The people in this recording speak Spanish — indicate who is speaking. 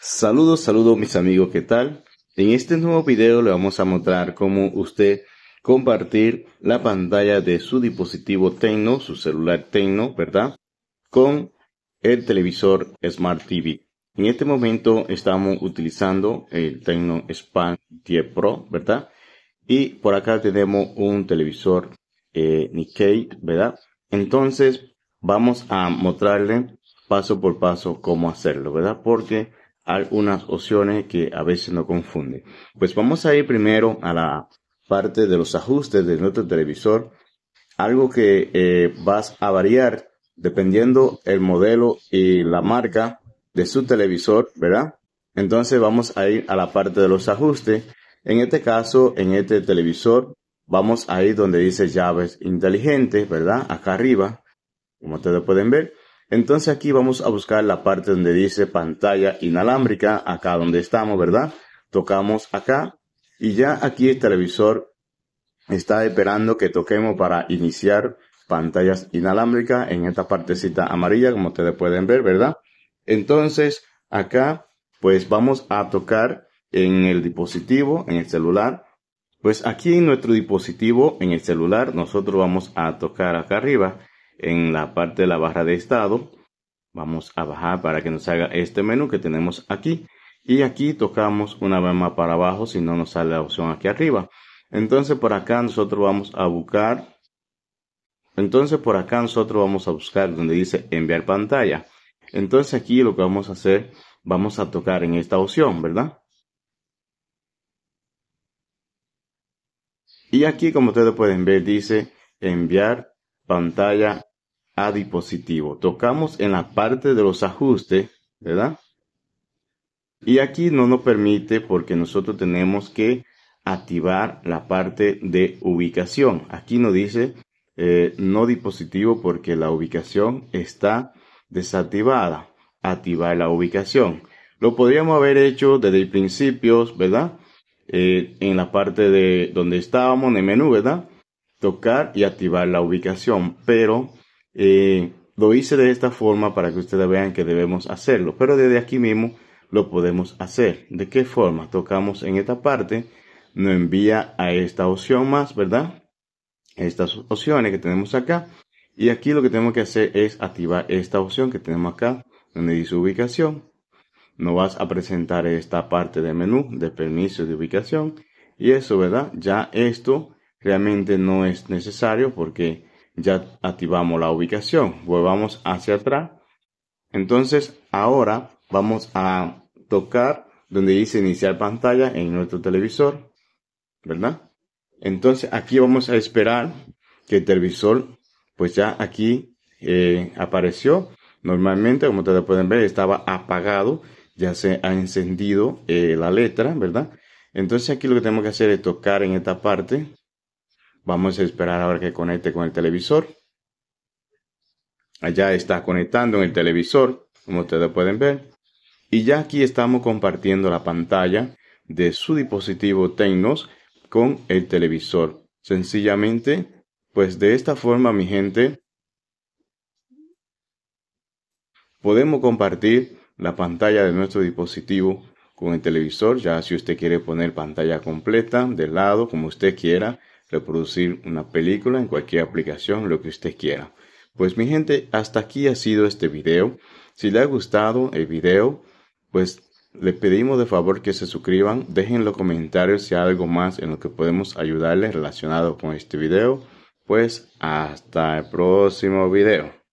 Speaker 1: Saludos, saludos mis amigos, ¿qué tal? En este nuevo video le vamos a mostrar cómo usted compartir la pantalla de su dispositivo Tecno, su celular Tecno, ¿verdad? Con el televisor Smart TV. En este momento estamos utilizando el Tecno Span 10 Pro, ¿verdad? Y por acá tenemos un televisor eh, Nikkei, ¿verdad? Entonces vamos a mostrarle paso por paso cómo hacerlo, ¿verdad? Porque algunas opciones que a veces no confunde. Pues vamos a ir primero a la parte de los ajustes de nuestro televisor. Algo que eh, vas a variar dependiendo el modelo y la marca de su televisor, ¿verdad? Entonces vamos a ir a la parte de los ajustes. En este caso, en este televisor, vamos a ir donde dice llaves inteligentes, ¿verdad? Acá arriba, como ustedes pueden ver. Entonces aquí vamos a buscar la parte donde dice pantalla inalámbrica, acá donde estamos, ¿verdad? Tocamos acá y ya aquí el televisor está esperando que toquemos para iniciar pantallas inalámbricas en esta partecita amarilla, como ustedes pueden ver, ¿verdad? Entonces acá pues vamos a tocar en el dispositivo, en el celular. Pues aquí en nuestro dispositivo, en el celular, nosotros vamos a tocar acá arriba en la parte de la barra de estado. Vamos a bajar para que nos haga este menú que tenemos aquí. Y aquí tocamos una vez más para abajo si no nos sale la opción aquí arriba. Entonces por acá nosotros vamos a buscar. Entonces por acá nosotros vamos a buscar donde dice enviar pantalla. Entonces aquí lo que vamos a hacer, vamos a tocar en esta opción, ¿verdad? Y aquí como ustedes pueden ver dice enviar pantalla a dispositivo Tocamos en la parte de los ajustes, ¿verdad? Y aquí no nos permite porque nosotros tenemos que activar la parte de ubicación. Aquí nos dice eh, no dispositivo porque la ubicación está desactivada. Activar la ubicación. Lo podríamos haber hecho desde principios ¿verdad? Eh, en la parte de donde estábamos en el menú, ¿verdad? Tocar y activar la ubicación, pero eh, lo hice de esta forma para que ustedes vean que debemos hacerlo, pero desde aquí mismo lo podemos hacer. ¿De qué forma? Tocamos en esta parte, nos envía a esta opción más, ¿verdad? Estas opciones que tenemos acá. Y aquí lo que tenemos que hacer es activar esta opción que tenemos acá, donde dice ubicación. Nos vas a presentar esta parte de menú de permiso de ubicación. Y eso, ¿verdad? Ya esto realmente no es necesario porque ya activamos la ubicación. Volvamos hacia atrás. Entonces, ahora vamos a tocar donde dice iniciar pantalla en nuestro televisor, ¿verdad? Entonces, aquí vamos a esperar que el televisor, pues ya aquí eh, apareció. Normalmente, como ustedes pueden ver, estaba apagado. Ya se ha encendido eh, la letra, ¿verdad? Entonces, aquí lo que tenemos que hacer es tocar en esta parte Vamos a esperar ahora que conecte con el televisor. Allá está conectando en el televisor, como ustedes pueden ver. Y ya aquí estamos compartiendo la pantalla de su dispositivo Tecnos con el televisor. Sencillamente, pues de esta forma, mi gente, podemos compartir la pantalla de nuestro dispositivo con el televisor. Ya si usted quiere poner pantalla completa, de lado, como usted quiera, reproducir una película en cualquier aplicación, lo que usted quiera. Pues mi gente, hasta aquí ha sido este video. Si le ha gustado el video, pues le pedimos de favor que se suscriban, dejen los comentarios si hay algo más en lo que podemos ayudarles relacionado con este video. Pues hasta el próximo video.